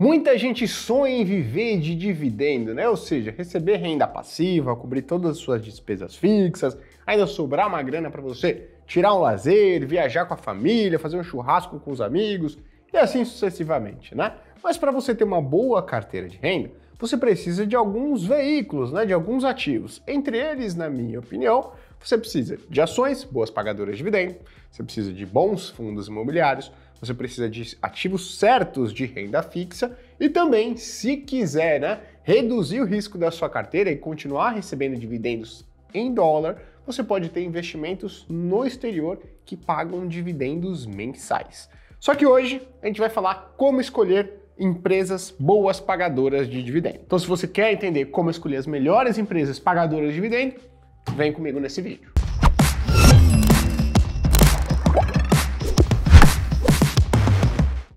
Muita gente sonha em viver de dividendo, né? Ou seja, receber renda passiva, cobrir todas as suas despesas fixas, ainda sobrar uma grana para você tirar um lazer, viajar com a família, fazer um churrasco com os amigos e assim sucessivamente, né? Mas para você ter uma boa carteira de renda, você precisa de alguns veículos, né, de alguns ativos. Entre eles, na minha opinião, você precisa de ações, boas pagadoras de dividendo, você precisa de bons fundos imobiliários, você precisa de ativos certos de renda fixa e também, se quiser, né, reduzir o risco da sua carteira e continuar recebendo dividendos em dólar, você pode ter investimentos no exterior que pagam dividendos mensais. Só que hoje a gente vai falar como escolher empresas boas pagadoras de dividendos. Então, se você quer entender como escolher as melhores empresas pagadoras de dividendos, vem comigo nesse vídeo.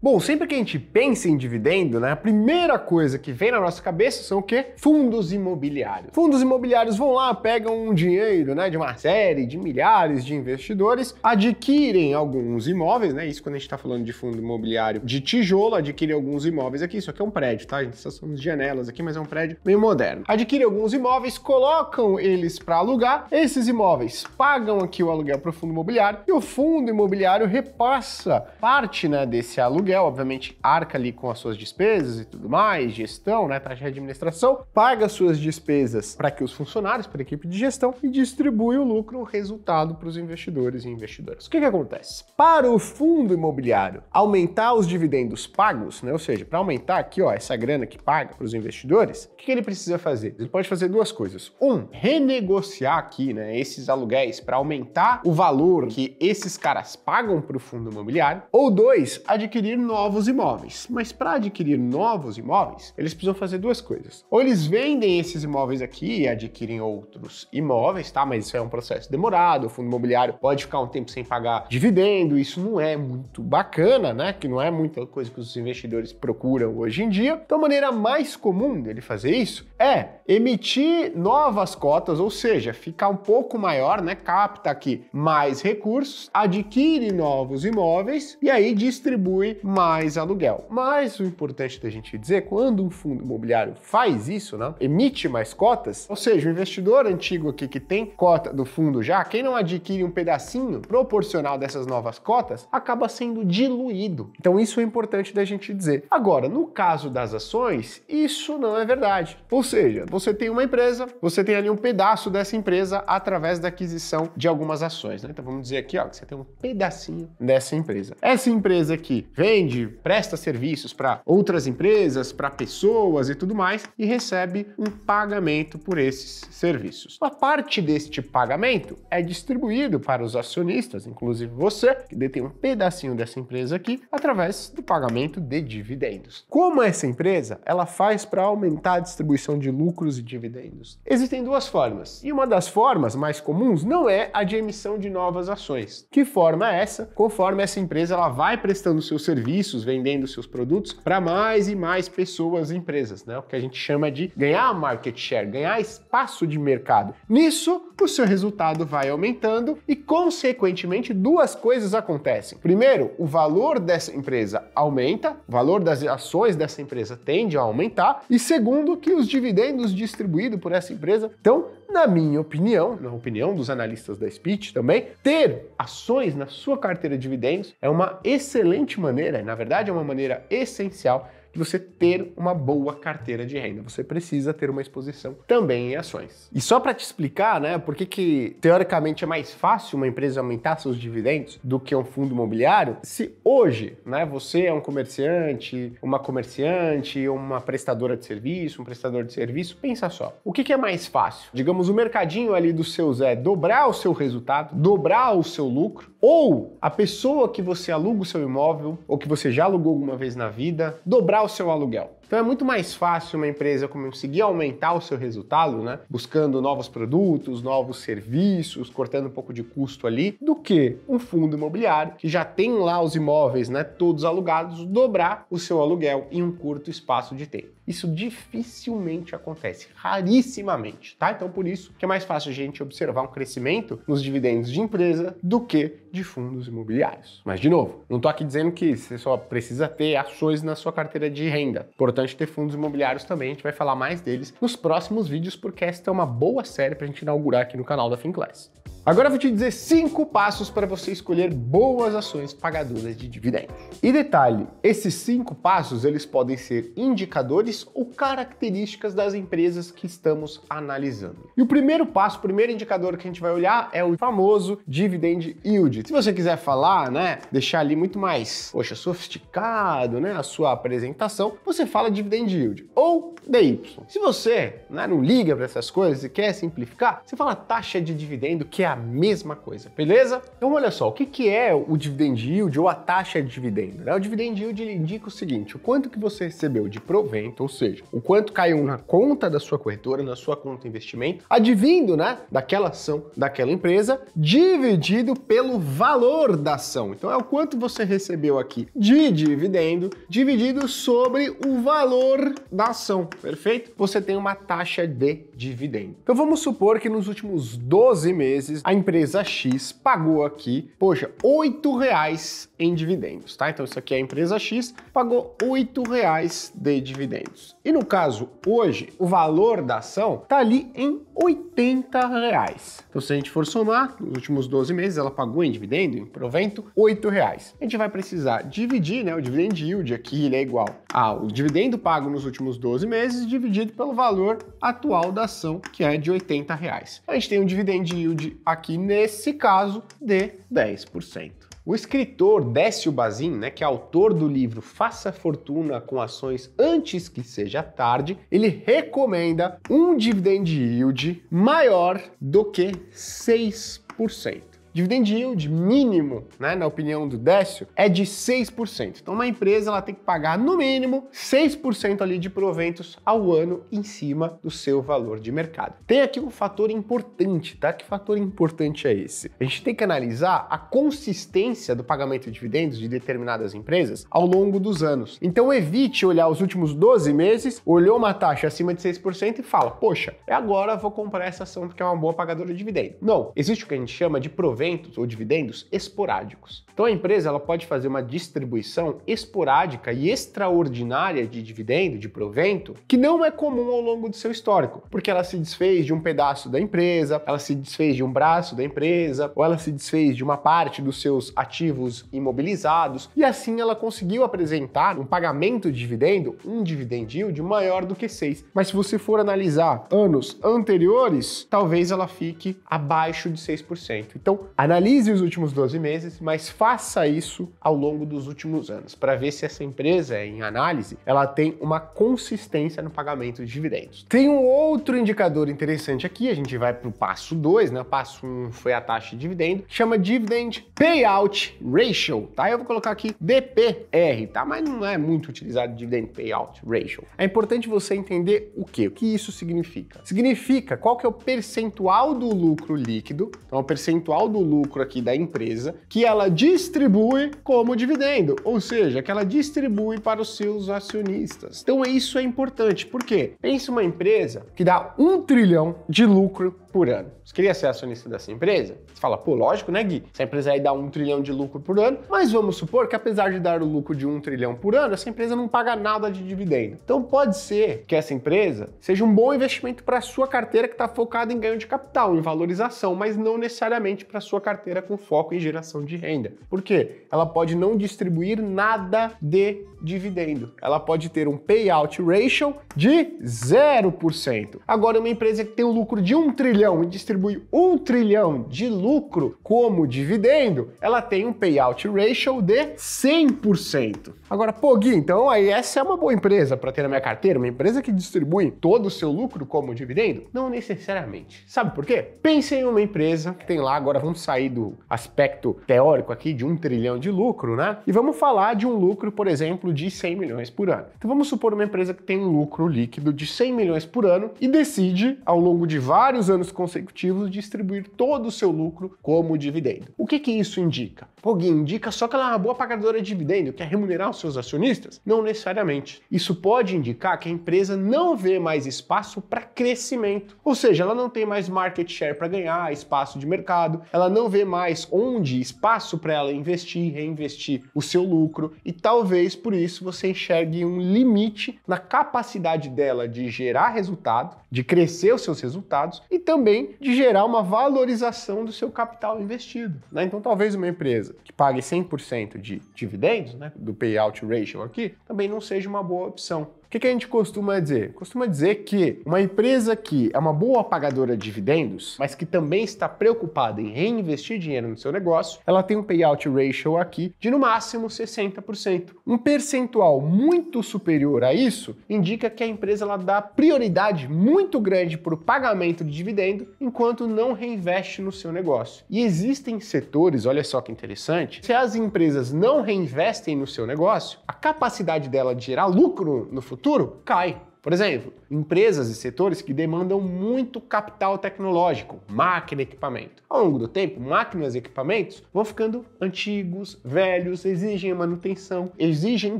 Bom, sempre que a gente pensa em dividendo, né, a primeira coisa que vem na nossa cabeça são o quê? Fundos imobiliários. Fundos imobiliários vão lá, pegam um dinheiro, né, de uma série de milhares de investidores, adquirem alguns imóveis, né? Isso quando a gente está falando de fundo imobiliário de tijolo, adquirem alguns imóveis aqui. Isso aqui é um prédio, tá? A gente está falando de janelas aqui, mas é um prédio meio moderno. Adquirem alguns imóveis, colocam eles para alugar. Esses imóveis pagam aqui o aluguel para o fundo imobiliário e o fundo imobiliário repassa parte, né, desse aluguel aluguel, é, obviamente, arca ali com as suas despesas e tudo mais, gestão, né, taxa de administração, paga suas despesas para que os funcionários, para a equipe de gestão e distribui o lucro, o resultado para os investidores e investidoras. O que, que acontece? Para o fundo imobiliário aumentar os dividendos pagos, né, ou seja, para aumentar aqui ó, essa grana que paga para os investidores, o que, que ele precisa fazer? Ele pode fazer duas coisas. Um, renegociar aqui né, esses aluguéis para aumentar o valor que esses caras pagam para o fundo imobiliário. Ou dois, adquirir novos imóveis. Mas para adquirir novos imóveis, eles precisam fazer duas coisas. Ou eles vendem esses imóveis aqui e adquirem outros imóveis, tá? Mas isso é um processo demorado, o fundo imobiliário pode ficar um tempo sem pagar dividendo, isso não é muito bacana, né? Que não é muita coisa que os investidores procuram hoje em dia. Então a maneira mais comum dele fazer isso é emitir novas cotas, ou seja, ficar um pouco maior, né? Capta aqui mais recursos, adquire novos imóveis e aí distribui mais aluguel. Mas o importante da gente dizer, quando um fundo imobiliário faz isso, né, emite mais cotas, ou seja, o investidor antigo aqui que tem cota do fundo já, quem não adquire um pedacinho proporcional dessas novas cotas, acaba sendo diluído. Então isso é importante da gente dizer. Agora, no caso das ações, isso não é verdade. Ou seja, você tem uma empresa, você tem ali um pedaço dessa empresa através da aquisição de algumas ações. Né? Então vamos dizer aqui ó, que você tem um pedacinho dessa empresa. Essa empresa aqui vem vende, presta serviços para outras empresas, para pessoas e tudo mais, e recebe um pagamento por esses serviços. Uma parte deste pagamento é distribuído para os acionistas, inclusive você, que detém um pedacinho dessa empresa aqui, através do pagamento de dividendos. Como essa empresa ela faz para aumentar a distribuição de lucros e dividendos? Existem duas formas, e uma das formas mais comuns não é a de emissão de novas ações. Que forma é essa? Conforme essa empresa ela vai prestando seu serviço serviços, vendendo seus produtos para mais e mais pessoas e empresas, né? O que a gente chama de ganhar market share, ganhar espaço de mercado. Nisso, o seu resultado vai aumentando e, consequentemente, duas coisas acontecem. Primeiro, o valor dessa empresa aumenta, o valor das ações dessa empresa tende a aumentar, e segundo, que os dividendos distribuídos por essa empresa estão na minha opinião, na opinião dos analistas da Speech também, ter ações na sua carteira de dividendos é uma excelente maneira na verdade, é uma maneira essencial de você ter uma boa carteira de renda. Você precisa ter uma exposição também em ações. E só para te explicar, né, por que, que teoricamente é mais fácil uma empresa aumentar seus dividendos do que um fundo imobiliário? Se hoje, né, você é um comerciante, uma comerciante, uma prestadora de serviço, um prestador de serviço, pensa só. O que, que é mais fácil? Digamos o mercadinho ali do seu Zé dobrar o seu resultado, dobrar o seu lucro ou a pessoa que você aluga o seu imóvel ou que você já alugou alguma vez na vida dobrar o seu aluguel. Então é muito mais fácil uma empresa conseguir aumentar o seu resultado, né? Buscando novos produtos, novos serviços, cortando um pouco de custo ali, do que um fundo imobiliário que já tem lá os imóveis, né, todos alugados, dobrar o seu aluguel em um curto espaço de tempo. Isso dificilmente acontece, rarissimamente, tá? Então por isso que é mais fácil a gente observar um crescimento nos dividendos de empresa do que de fundos imobiliários. Mas, de novo, não estou aqui dizendo que você só precisa ter ações na sua carteira de renda. Importante ter fundos imobiliários também, a gente vai falar mais deles nos próximos vídeos, porque esta é uma boa série para a gente inaugurar aqui no canal da FinClass. Agora eu vou te dizer cinco passos para você escolher boas ações pagadoras de dividendos. E detalhe, esses cinco passos eles podem ser indicadores ou características das empresas que estamos analisando. E o primeiro passo, o primeiro indicador que a gente vai olhar é o famoso dividend yield, se você quiser falar, né, deixar ali muito mais, poxa, sofisticado, né, a sua apresentação, você fala dividend yield ou DY. Se você né, não liga para essas coisas e quer simplificar, você fala taxa de dividendo, que é a mesma coisa, beleza? Então olha só, o que, que é o dividend yield ou a taxa de dividendo? Né? O dividend yield indica o seguinte, o quanto que você recebeu de provento, ou seja, o quanto caiu na conta da sua corretora, na sua conta investimento, advindo, né, daquela ação daquela empresa, dividido pelo valor da ação. Então é o quanto você recebeu aqui de dividendo dividido sobre o valor da ação, perfeito? Você tem uma taxa de dividendo. Então vamos supor que nos últimos 12 meses a empresa X pagou aqui, poxa, R$ reais em dividendos, tá? Então isso aqui é a empresa X, pagou R$ reais de dividendos. E no caso hoje, o valor da ação tá ali em 80 reais. Então se a gente for somar, nos últimos 12 meses ela pagou em dividendo, em provento, R$ reais. A gente vai precisar dividir, né, o dividend yield aqui, ele é igual ao dividendo pago nos últimos 12 meses dividido pelo valor atual da ação, que é de R$ reais. A gente tem um dividend yield aqui nesse caso de 10%. O escritor Décio Bazin, né, que é autor do livro Faça Fortuna com Ações Antes que Seja Tarde, ele recomenda um dividend yield maior do que 6%. Dividend yield mínimo, né, na opinião do Décio, é de 6%. Então uma empresa ela tem que pagar no mínimo 6% ali de proventos ao ano em cima do seu valor de mercado. Tem aqui um fator importante, tá? Que fator importante é esse? A gente tem que analisar a consistência do pagamento de dividendos de determinadas empresas ao longo dos anos. Então evite olhar os últimos 12 meses, olhou uma taxa acima de 6% e fala: "Poxa, é agora vou comprar essa ação porque é uma boa pagadora de dividendos. Não, existe o que a gente chama de proventos proventos ou dividendos esporádicos. Então a empresa ela pode fazer uma distribuição esporádica e extraordinária de dividendo, de provento, que não é comum ao longo do seu histórico, porque ela se desfez de um pedaço da empresa, ela se desfez de um braço da empresa, ou ela se desfez de uma parte dos seus ativos imobilizados, e assim ela conseguiu apresentar um pagamento de dividendo, um dividend yield maior do que 6. Mas se você for analisar anos anteriores, talvez ela fique abaixo de 6%. Então, Analise os últimos 12 meses, mas faça isso ao longo dos últimos anos, para ver se essa empresa, em análise, ela tem uma consistência no pagamento de dividendos. Tem um outro indicador interessante aqui, a gente vai para o passo 2, né? Passo 1 um foi a taxa de dividendo, chama Dividend Payout Ratio, tá? Eu vou colocar aqui DPR, tá? Mas não é muito utilizado Dividend Payout Ratio. É importante você entender o que, o que isso significa. Significa qual que é o percentual do lucro líquido, então o percentual do lucro aqui da empresa que ela distribui como dividendo, ou seja, que ela distribui para os seus acionistas. Então isso é importante, porque pensa uma empresa que dá um trilhão de lucro por ano. Você queria ser acionista dessa empresa? Você fala, pô, lógico, né, Gui? Essa empresa aí dá um trilhão de lucro por ano, mas vamos supor que apesar de dar o lucro de um trilhão por ano, essa empresa não paga nada de dividendo. Então pode ser que essa empresa seja um bom investimento para a sua carteira que está focada em ganho de capital, em valorização, mas não necessariamente para sua sua carteira com foco em geração de renda. Por quê? Ela pode não distribuir nada de dividendo. Ela pode ter um payout ratio de 0%. Agora, uma empresa que tem um lucro de um trilhão e distribui um trilhão de lucro como dividendo, ela tem um payout ratio de 100%. Agora, pô, Gui, então aí essa é uma boa empresa para ter na minha carteira, uma empresa que distribui todo o seu lucro como dividendo? Não necessariamente. Sabe por quê? Pense em uma empresa que tem lá, agora vamos sair do aspecto teórico aqui de um trilhão de lucro, né? E vamos falar de um lucro, por exemplo, de 100 milhões por ano. Então vamos supor uma empresa que tem um lucro líquido de 100 milhões por ano e decide, ao longo de vários anos consecutivos, distribuir todo o seu lucro como dividendo. O que, que isso indica? Pô, indica só que ela é uma boa pagadora de dividendo, quer remunerar os seus acionistas? Não necessariamente. Isso pode indicar que a empresa não vê mais espaço para crescimento, ou seja, ela não tem mais market share para ganhar, espaço de mercado, ela não vê mais onde espaço para ela investir, reinvestir o seu lucro e talvez por isso isso você enxergue um limite na capacidade dela de gerar resultado, de crescer os seus resultados e também de gerar uma valorização do seu capital investido. Né? Então, talvez uma empresa que pague 100% de dividendos, né, do payout ratio aqui, também não seja uma boa opção que, que a gente costuma dizer? Costuma dizer que uma empresa que é uma boa pagadora de dividendos, mas que também está preocupada em reinvestir dinheiro no seu negócio, ela tem um payout ratio aqui de no máximo 60%. Um percentual muito superior a isso indica que a empresa ela dá prioridade muito grande para o pagamento de dividendo, enquanto não reinveste no seu negócio. E existem setores, olha só que interessante, se as empresas não reinvestem no seu negócio, a capacidade dela de gerar lucro no futuro futuro, cai. Por exemplo, empresas e setores que demandam muito capital tecnológico, máquina e equipamento. Ao longo do tempo, máquinas e equipamentos vão ficando antigos, velhos, exigem manutenção, exigem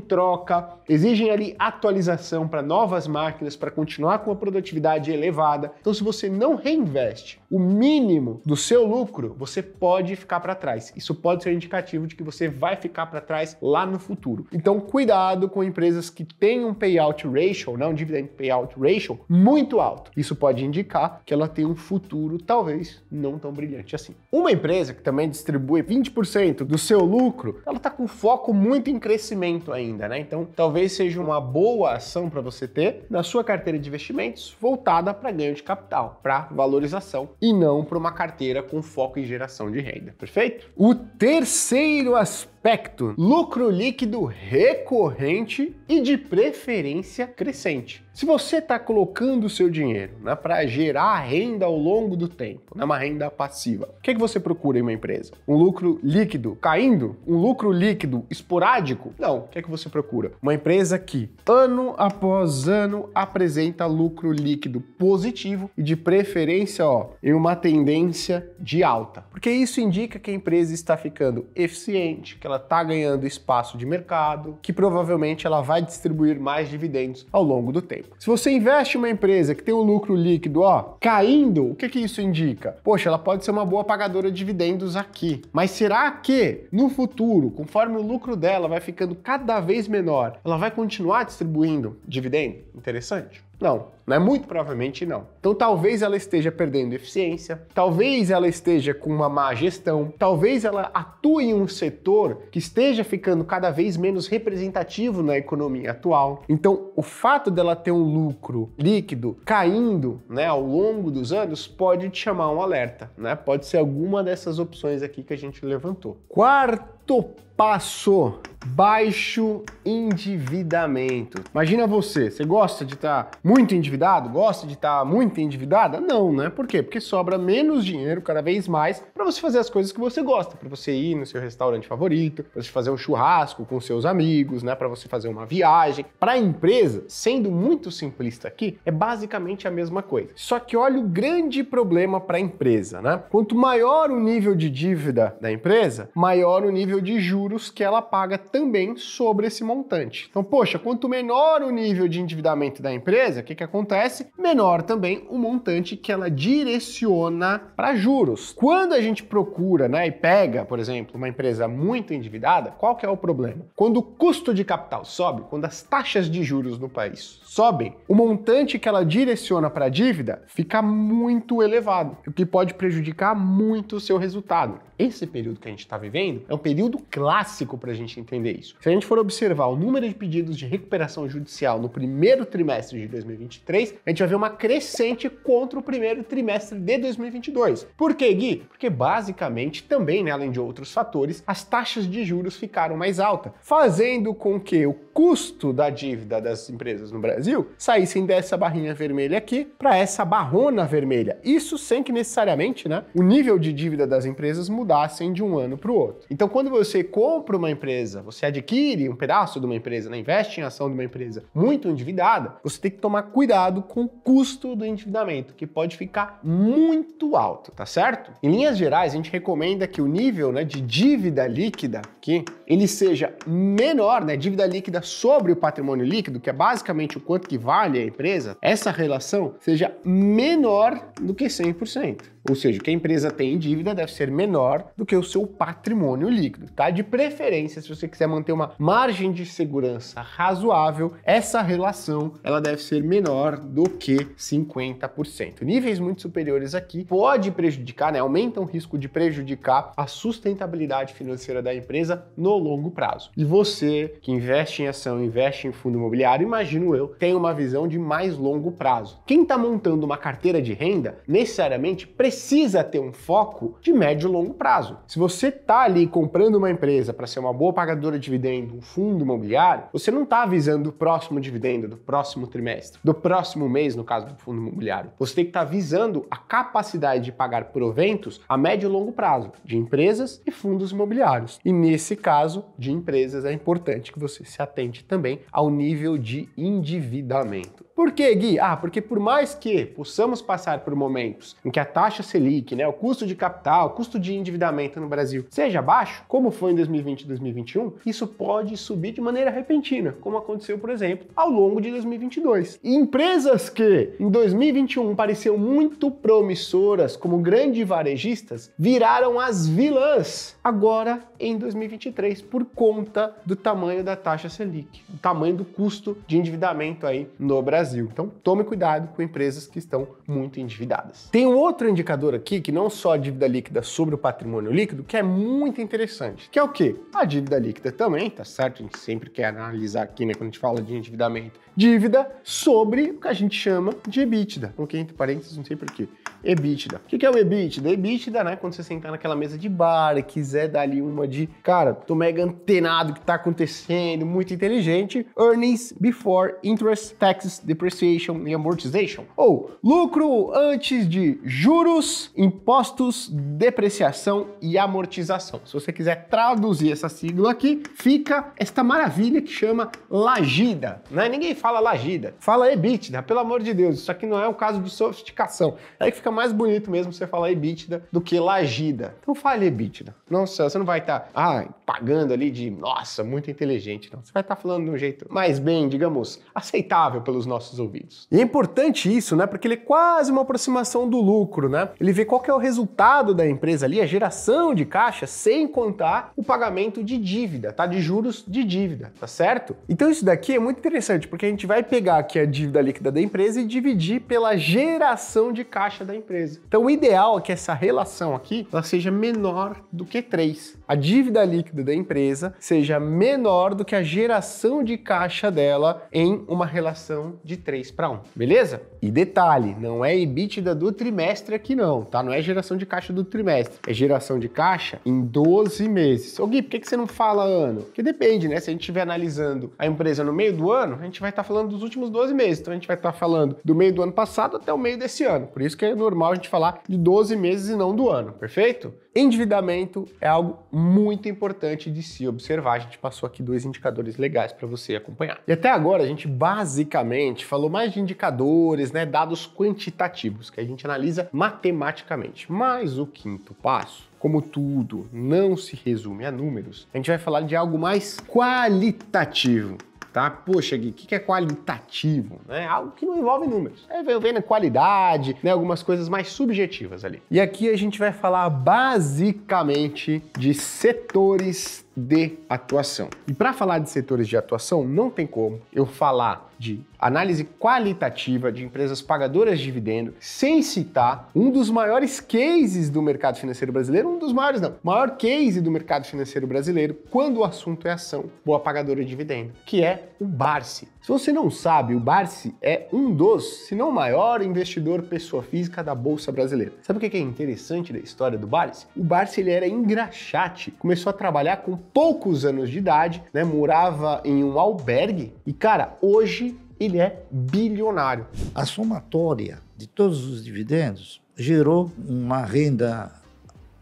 troca, exigem ali atualização para novas máquinas para continuar com a produtividade elevada. Então, se você não reinveste o mínimo do seu lucro, você pode ficar para trás. Isso pode ser um indicativo de que você vai ficar para trás lá no futuro. Então, cuidado com empresas que têm um payout ratio, não de dividend payout ratio muito alto. Isso pode indicar que ela tem um futuro talvez não tão brilhante assim. Uma empresa que também distribui 20% do seu lucro, ela está com foco muito em crescimento ainda, né? Então, talvez seja uma boa ação para você ter na sua carteira de investimentos voltada para ganho de capital, para valorização e não para uma carteira com foco em geração de renda, perfeito? O terceiro aspecto, lucro líquido recorrente e de preferência crescente. Se você está colocando o seu dinheiro né, para gerar renda ao longo do tempo, né, uma renda passiva, o que, é que você procura em uma empresa? Um lucro líquido caindo? Um lucro líquido esporádico? Não. O que, é que você procura? Uma empresa que, ano após ano, apresenta lucro líquido positivo e, de preferência, ó, em uma tendência de alta. Porque isso indica que a empresa está ficando eficiente, que ela está ganhando espaço de mercado, que provavelmente ela vai distribuir mais dividendos ao longo do tempo. Se você investe em uma empresa que tem um lucro líquido, ó, caindo, o que que isso indica? Poxa, ela pode ser uma boa pagadora de dividendos aqui. Mas será que no futuro, conforme o lucro dela vai ficando cada vez menor, ela vai continuar distribuindo dividendo? Interessante. Não, é Muito provavelmente não. Então talvez ela esteja perdendo eficiência, talvez ela esteja com uma má gestão, talvez ela atue em um setor que esteja ficando cada vez menos representativo na economia atual. Então o fato dela ter um lucro líquido caindo né, ao longo dos anos pode te chamar um alerta, né? Pode ser alguma dessas opções aqui que a gente levantou. Quarto Quarto passo: baixo endividamento. Imagina você, você gosta de estar tá muito endividado? Gosta de estar tá muito endividada? Não, né? Por quê? Porque sobra menos dinheiro cada vez mais para você fazer as coisas que você gosta, para você ir no seu restaurante favorito, para você fazer um churrasco com seus amigos, né, para você fazer uma viagem. Para a empresa, sendo muito simplista aqui, é basicamente a mesma coisa. Só que olha o grande problema para a empresa, né? Quanto maior o nível de dívida da empresa, maior o nível nível de juros que ela paga também sobre esse montante. Então, poxa, quanto menor o nível de endividamento da empresa, o que, que acontece? Menor também o montante que ela direciona para juros. Quando a gente procura né, e pega, por exemplo, uma empresa muito endividada, qual que é o problema? Quando o custo de capital sobe, quando as taxas de juros no país sobem, o montante que ela direciona para a dívida fica muito elevado, o que pode prejudicar muito o seu resultado. Esse período que a gente está vivendo é um período clássico para a gente entender isso. Se a gente for observar o número de pedidos de recuperação judicial no primeiro trimestre de 2023, a gente vai ver uma crescente contra o primeiro trimestre de 2022. Por quê, Gui? Porque basicamente também, né, além de outros fatores, as taxas de juros ficaram mais altas, fazendo com que o custo da dívida das empresas no Brasil Brasil saíssem dessa barrinha vermelha aqui para essa barrona vermelha. Isso sem que necessariamente né, o nível de dívida das empresas mudassem de um ano para o outro. Então, quando você compra uma empresa, você adquire um pedaço de uma empresa, né, investe em ação de uma empresa muito endividada, você tem que tomar cuidado com o custo do endividamento, que pode ficar muito alto, tá certo? Em linhas gerais, a gente recomenda que o nível né, de dívida líquida aqui, ele seja menor, né, dívida líquida sobre o patrimônio líquido, que é basicamente o quanto que vale a empresa, essa relação seja menor do que 100%. Ou seja, o que a empresa tem em dívida deve ser menor do que o seu patrimônio líquido, tá? De preferência, se você quiser manter uma margem de segurança razoável, essa relação ela deve ser menor do que 50%. Níveis muito superiores aqui pode prejudicar, né? Aumenta o risco de prejudicar a sustentabilidade financeira da empresa no longo prazo. E você que investe em ação, investe em fundo imobiliário, imagino eu, tem uma visão de mais longo prazo. Quem está montando uma carteira de renda necessariamente precisa precisa ter um foco de médio e longo prazo. Se você está ali comprando uma empresa para ser uma boa pagadora de dividendo, um fundo imobiliário, você não está visando o próximo dividendo do próximo trimestre, do próximo mês, no caso do fundo imobiliário. Você tem que estar tá visando a capacidade de pagar proventos a médio e longo prazo de empresas e fundos imobiliários. E nesse caso, de empresas, é importante que você se atente também ao nível de endividamento. Por que, Gui? Ah, porque por mais que possamos passar por momentos em que a taxa Selic, né, o custo de capital, o custo de endividamento no Brasil seja baixo, como foi em 2020 e 2021, isso pode subir de maneira repentina, como aconteceu, por exemplo, ao longo de 2022. E empresas que em 2021 pareciam muito promissoras como grandes varejistas viraram as vilãs agora em 2023 por conta do tamanho da taxa Selic, o tamanho do custo de endividamento aí no Brasil. Brasil. Então tome cuidado com empresas que estão muito endividadas. Tem um outro indicador aqui que não só a dívida líquida sobre o patrimônio líquido, que é muito interessante, que é o quê? A dívida líquida também, tá certo? A gente sempre quer analisar aqui, né, quando a gente fala de endividamento, dívida sobre o que a gente chama de EBITDA. Ok, entre parênteses, não sei porquê. EBITDA. O que é o EBITDA? EBITDA, né? Quando você sentar naquela mesa de bar e quiser dar ali uma de, cara, tô mega antenado que tá acontecendo, muito inteligente. Earnings before interest, taxes, depreciation e amortization. Ou lucro antes de juros, impostos, depreciação e amortização. Se você quiser traduzir essa sigla aqui, fica esta maravilha que chama Lagida, né? Ninguém fala lagida, fala EBITDA, pelo amor de Deus, isso aqui não é um caso de sofisticação. É que fica mais bonito mesmo você falar EBITDA do que lagida. Então fale EBITDA. sei, você não vai estar tá, ah, pagando ali de, nossa, muito inteligente, não. Você vai estar tá falando de um jeito mais bem, digamos, aceitável pelos nossos ouvidos. E é importante isso, né? Porque ele é quase uma aproximação do lucro, né? Ele vê qual que é o resultado da empresa ali, a geração de caixa, sem contar o pagamento de dívida, tá? De juros de dívida, tá certo? Então isso daqui é muito interessante, porque a gente vai pegar aqui a dívida líquida da empresa e dividir pela geração de caixa da empresa. Então, o ideal é que essa relação aqui ela seja menor do que 3. A dívida líquida da empresa seja menor do que a geração de caixa dela em uma relação de 3 para 1, beleza? E detalhe, não é EBITDA do trimestre aqui não, tá? Não é geração de caixa do trimestre, é geração de caixa em 12 meses. Ô Gui, por que, que você não fala ano? Porque depende, né? Se a gente estiver analisando a empresa no meio do ano, a gente vai estar tá estar tá falando dos últimos 12 meses, então a gente vai estar tá falando do meio do ano passado até o meio desse ano. Por isso que é normal a gente falar de 12 meses e não do ano, perfeito? Endividamento é algo muito importante de se observar. A gente passou aqui dois indicadores legais para você acompanhar. E até agora a gente basicamente falou mais de indicadores, né, dados quantitativos que a gente analisa matematicamente. Mas o quinto passo como tudo não se resume a números, a gente vai falar de algo mais qualitativo tá? Poxa, Gui, o que, que é qualitativo? Né? Algo que não envolve números. É vendo né, qualidade, né? algumas coisas mais subjetivas ali. E aqui a gente vai falar basicamente de setores de atuação. E para falar de setores de atuação, não tem como eu falar de análise qualitativa de empresas pagadoras de dividendo, sem citar um dos maiores cases do mercado financeiro brasileiro, um dos maiores não, maior case do mercado financeiro brasileiro, quando o assunto é ação boa pagadora de dividendo, que é o Barsi. Se você não sabe, o Barsi é um dos, se não o maior investidor pessoa física da bolsa brasileira. Sabe o que é interessante da história do Barsi? O Barsi ele era engraxate, começou a trabalhar com poucos anos de idade, né? Morava em um albergue e cara, hoje ele é bilionário. A somatória de todos os dividendos gerou uma renda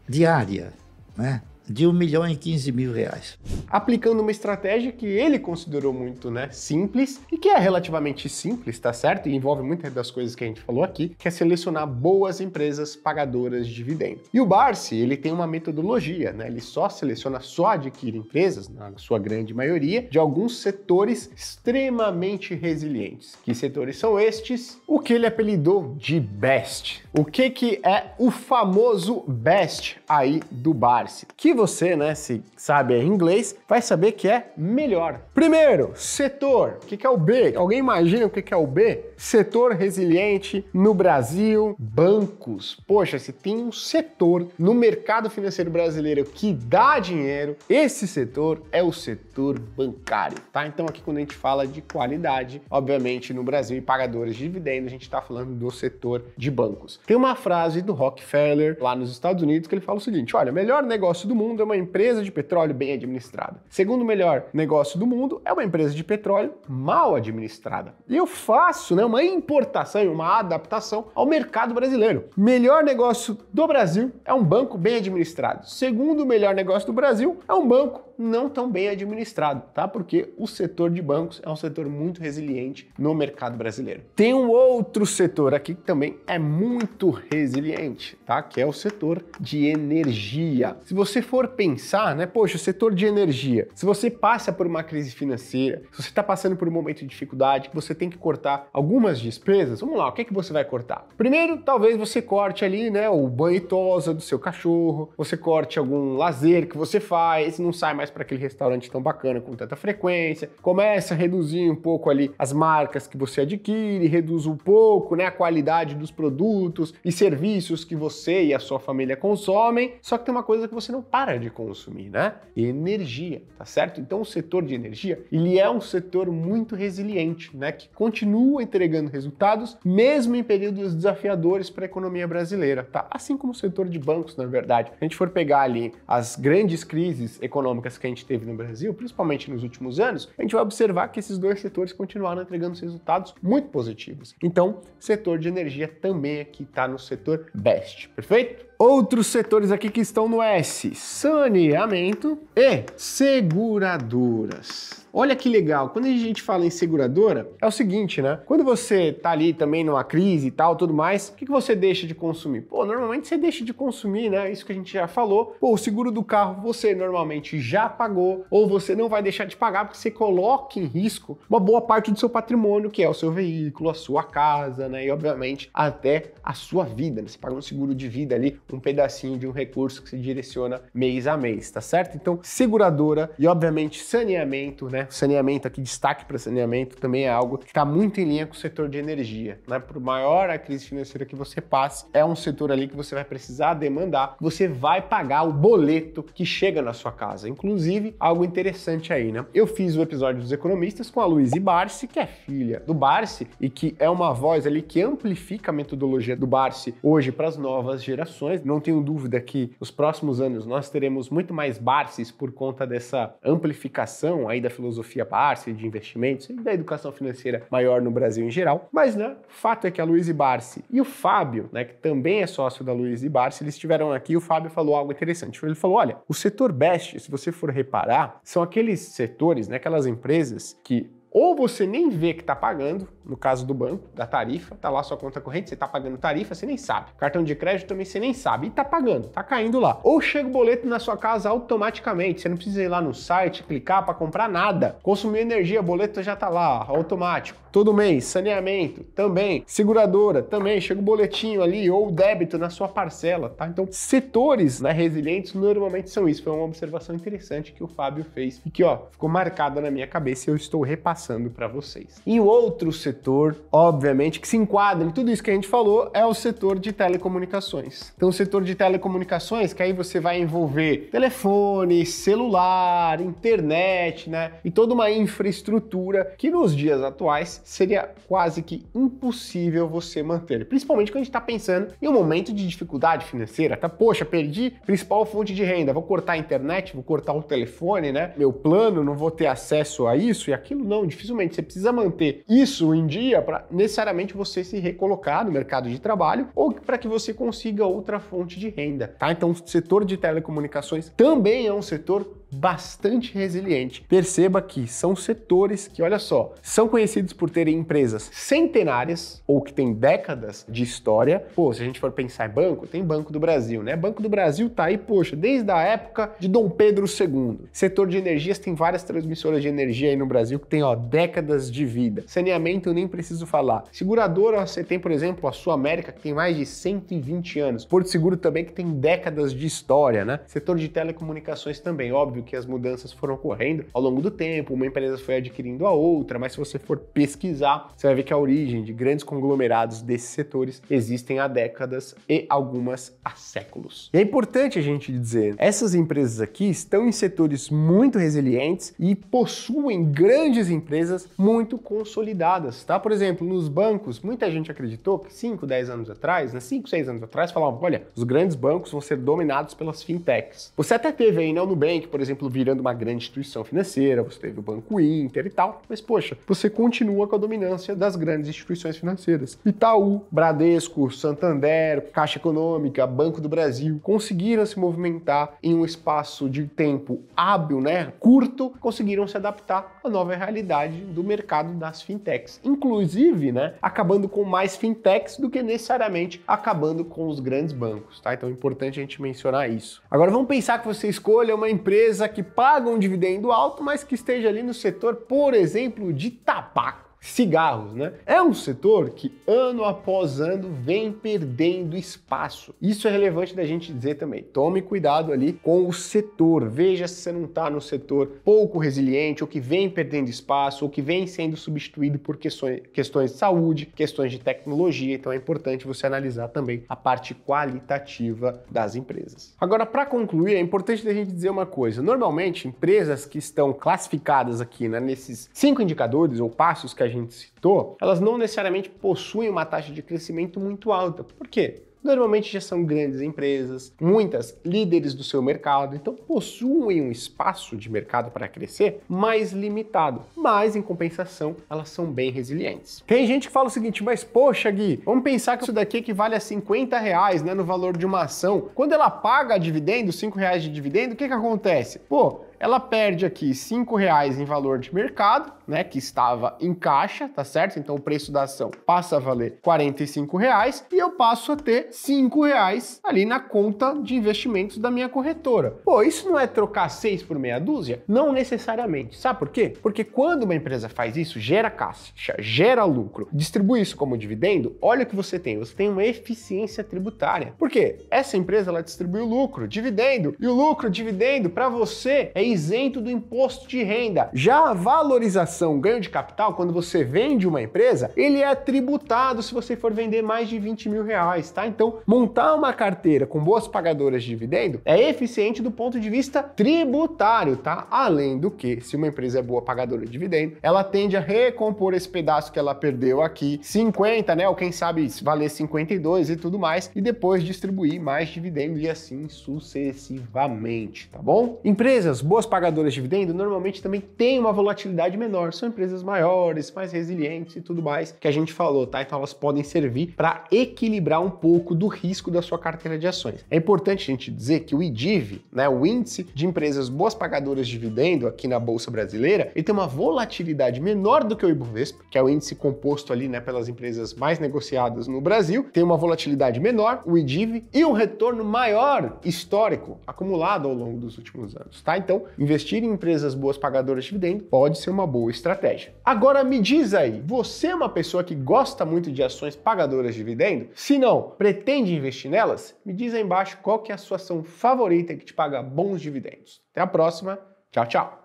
diária, né? de 1 milhão e 15 mil reais. Aplicando uma estratégia que ele considerou muito né, simples e que é relativamente simples, tá certo? E envolve muitas das coisas que a gente falou aqui, que é selecionar boas empresas pagadoras de dividendos. E o Barsi, ele tem uma metodologia, né? Ele só seleciona, só adquire empresas, na sua grande maioria, de alguns setores extremamente resilientes. Que setores são estes? O que ele apelidou de BEST. O que, que é o famoso BEST aí do Barsi? Que você, né, se sabe inglês, vai saber que é melhor. Primeiro, setor. O que é o B? Alguém imagina o que é o B? Setor resiliente no Brasil, bancos. Poxa, se tem um setor no mercado financeiro brasileiro que dá dinheiro, esse setor é o setor bancário, tá? Então aqui quando a gente fala de qualidade, obviamente no Brasil e pagadores de dividendos, a gente está falando do setor de bancos. Tem uma frase do Rockefeller lá nos Estados Unidos que ele fala o seguinte: olha, melhor negócio do mundo mundo é uma empresa de petróleo bem administrada. Segundo melhor negócio do mundo é uma empresa de petróleo mal administrada. E eu faço né, uma importação e uma adaptação ao mercado brasileiro. Melhor negócio do Brasil é um banco bem administrado. Segundo melhor negócio do Brasil é um banco não tão bem administrado, tá? Porque o setor de bancos é um setor muito resiliente no mercado brasileiro. Tem um outro setor aqui que também é muito resiliente, tá? Que é o setor de energia. Se você for pensar, né, poxa, o setor de energia, se você passa por uma crise financeira, se você está passando por um momento de dificuldade, que você tem que cortar algumas despesas, vamos lá, o que é que você vai cortar? Primeiro, talvez você corte ali, né, o banho e tosa do seu cachorro, você corte algum lazer que você faz, não sai mais para aquele restaurante tão bacana com tanta frequência. Começa a reduzir um pouco ali as marcas que você adquire, reduz um pouco né, a qualidade dos produtos e serviços que você e a sua família consomem. Só que tem uma coisa que você não para de consumir, né? É energia, tá certo? Então o setor de energia, ele é um setor muito resiliente, né? Que continua entregando resultados mesmo em períodos desafiadores para a economia brasileira, tá? Assim como o setor de bancos, na verdade. Se a gente for pegar ali as grandes crises econômicas que a gente teve no Brasil, principalmente nos últimos anos, a gente vai observar que esses dois setores continuaram entregando resultados muito positivos. Então, setor de energia também aqui está no setor best, perfeito? outros setores aqui que estão no S: saneamento e seguradoras. Olha que legal, quando a gente fala em seguradora, é o seguinte, né? Quando você tá ali também numa crise e tal, tudo mais, o que, que você deixa de consumir? Pô, normalmente você deixa de consumir, né? Isso que a gente já falou. Pô, o seguro do carro você normalmente já pagou, ou você não vai deixar de pagar porque você coloca em risco uma boa parte do seu patrimônio, que é o seu veículo, a sua casa, né? E obviamente até a sua vida, né? Você paga um seguro de vida ali, um pedacinho de um recurso que se direciona mês a mês, tá certo? Então, seguradora e, obviamente, saneamento, né? Saneamento aqui, destaque para saneamento, também é algo que está muito em linha com o setor de energia, né? Por maior a crise financeira que você passe, é um setor ali que você vai precisar demandar, você vai pagar o boleto que chega na sua casa. Inclusive, algo interessante aí, né? Eu fiz o episódio dos economistas com a Luiz Barsi, que é filha do Barsi e que é uma voz ali que amplifica a metodologia do Barsi hoje para as novas gerações não tenho dúvida que nos próximos anos nós teremos muito mais Barces por conta dessa amplificação aí da filosofia Barce, de investimentos e da educação financeira maior no Brasil em geral. Mas, né, o fato é que a Luiz Barce e o Fábio, né, que também é sócio da Luiz Barce, eles estiveram aqui e o Fábio falou algo interessante. Ele falou: olha, o setor best, se você for reparar, são aqueles setores, né, aquelas empresas que ou você nem vê que está pagando, no caso do banco, da tarifa, tá lá sua conta corrente, você tá pagando tarifa, você nem sabe. Cartão de crédito também você nem sabe, e tá pagando, tá caindo lá. Ou chega o boleto na sua casa automaticamente, você não precisa ir lá no site, clicar para comprar nada. Consumir energia, boleto já tá lá, automático. Todo mês, saneamento, também, seguradora, também, chega o boletinho ali, ou débito na sua parcela, tá? Então, setores né, resilientes normalmente são isso. Foi uma observação interessante que o Fábio fez e que, ó, ficou marcada na minha cabeça e eu estou repassando para vocês. E outro setor setor, obviamente, que se enquadra em tudo isso que a gente falou, é o setor de telecomunicações. Então, o setor de telecomunicações, que aí você vai envolver telefone, celular, internet, né? E toda uma infraestrutura que nos dias atuais seria quase que impossível você manter. Principalmente quando a gente está pensando em um momento de dificuldade financeira, tá? Poxa, perdi principal fonte de renda, vou cortar a internet, vou cortar o telefone, né? Meu plano, não vou ter acesso a isso e aquilo, não. Dificilmente você precisa manter isso em em dia para necessariamente você se recolocar no mercado de trabalho ou para que você consiga outra fonte de renda, tá? Então, o setor de telecomunicações também é um setor bastante resiliente. Perceba que são setores que, olha só, são conhecidos por terem empresas centenárias ou que têm décadas de história. Pô, se a gente for pensar em banco, tem Banco do Brasil, né? Banco do Brasil tá aí, poxa, desde a época de Dom Pedro II. Setor de energias tem várias transmissoras de energia aí no Brasil que tem, ó, décadas de vida. Saneamento eu nem preciso falar. Seguradora, você tem, por exemplo, a Sul América, que tem mais de 120 anos. Porto Seguro também, que tem décadas de história, né? Setor de telecomunicações também, óbvio óbvio que as mudanças foram ocorrendo ao longo do tempo, uma empresa foi adquirindo a outra, mas se você for pesquisar, você vai ver que a origem de grandes conglomerados desses setores existem há décadas e algumas há séculos. E é importante a gente dizer, essas empresas aqui estão em setores muito resilientes e possuem grandes empresas muito consolidadas, tá? Por exemplo, nos bancos, muita gente acreditou que 5, 10 anos atrás, né, 5, 6 anos atrás, falavam, olha, os grandes bancos vão ser dominados pelas fintechs. Você até teve aí, né, o Nubank, por exemplo, exemplo, virando uma grande instituição financeira, você teve o Banco Inter e tal, mas poxa, você continua com a dominância das grandes instituições financeiras. Itaú, Bradesco, Santander, Caixa Econômica, Banco do Brasil conseguiram se movimentar em um espaço de tempo hábil, né, curto, conseguiram se adaptar à nova realidade do mercado das fintechs. Inclusive, né, acabando com mais fintechs do que necessariamente acabando com os grandes bancos, tá? Então é importante a gente mencionar isso. Agora vamos pensar que você escolha uma empresa empresa que paga um dividendo alto, mas que esteja ali no setor, por exemplo, de tabaco cigarros, né? É um setor que ano após ano vem perdendo espaço. Isso é relevante da gente dizer também. Tome cuidado ali com o setor. Veja se você não está no setor pouco resiliente ou que vem perdendo espaço ou que vem sendo substituído por questões de saúde, questões de tecnologia. Então é importante você analisar também a parte qualitativa das empresas. Agora, para concluir, é importante da gente dizer uma coisa. Normalmente, empresas que estão classificadas aqui né, nesses cinco indicadores ou passos que a gente citou, elas não necessariamente possuem uma taxa de crescimento muito alta. Por quê? Normalmente já são grandes empresas, muitas líderes do seu mercado, então possuem um espaço de mercado para crescer mais limitado, mas em compensação elas são bem resilientes. Tem gente que fala o seguinte, mas poxa Gui, vamos pensar que isso daqui equivale a 50 reais né, no valor de uma ação. Quando ela paga dividendo, 5 reais de dividendo, o que, que acontece? Pô, ela perde aqui R$ 5,00 em valor de mercado, né, que estava em caixa, tá certo? Então o preço da ação passa a valer R$ reais e eu passo a ter R$ reais ali na conta de investimentos da minha corretora. Pô, isso não é trocar seis por meia dúzia? Não necessariamente. Sabe por quê? Porque quando uma empresa faz isso, gera caixa, gera lucro, distribui isso como dividendo, olha o que você tem. Você tem uma eficiência tributária. Por quê? Essa empresa ela distribui o lucro, dividendo, e o lucro, dividendo, para você é isento do imposto de renda. Já a valorização, ganho de capital, quando você vende uma empresa, ele é tributado se você for vender mais de 20 mil reais, tá? Então, montar uma carteira com boas pagadoras de dividendo é eficiente do ponto de vista tributário, tá? Além do que, se uma empresa é boa pagadora de dividendo, ela tende a recompor esse pedaço que ela perdeu aqui, 50, né? Ou quem sabe valer 52 e tudo mais, e depois distribuir mais dividendo e assim sucessivamente, tá bom? Empresas boas pagadoras de dividendo normalmente também têm uma volatilidade menor, são empresas maiores, mais resilientes e tudo mais que a gente falou, tá? Então elas podem servir para equilibrar um pouco do risco da sua carteira de ações. É importante a gente dizer que o IDIV, né, o índice de empresas boas pagadoras de dividendo aqui na bolsa brasileira, ele tem uma volatilidade menor do que o Ibovespa, que é o índice composto ali, né, pelas empresas mais negociadas no Brasil, tem uma volatilidade menor, o IDIV e um retorno maior histórico acumulado ao longo dos últimos anos, tá? Então, investir em empresas boas pagadoras de dividendo pode ser uma boa estratégia. Agora me diz aí, você é uma pessoa que gosta muito de ações pagadoras de dividendo? Se não, pretende investir nelas? Me diz aí embaixo qual que é a sua ação favorita que te paga bons dividendos. Até a próxima. Tchau, tchau.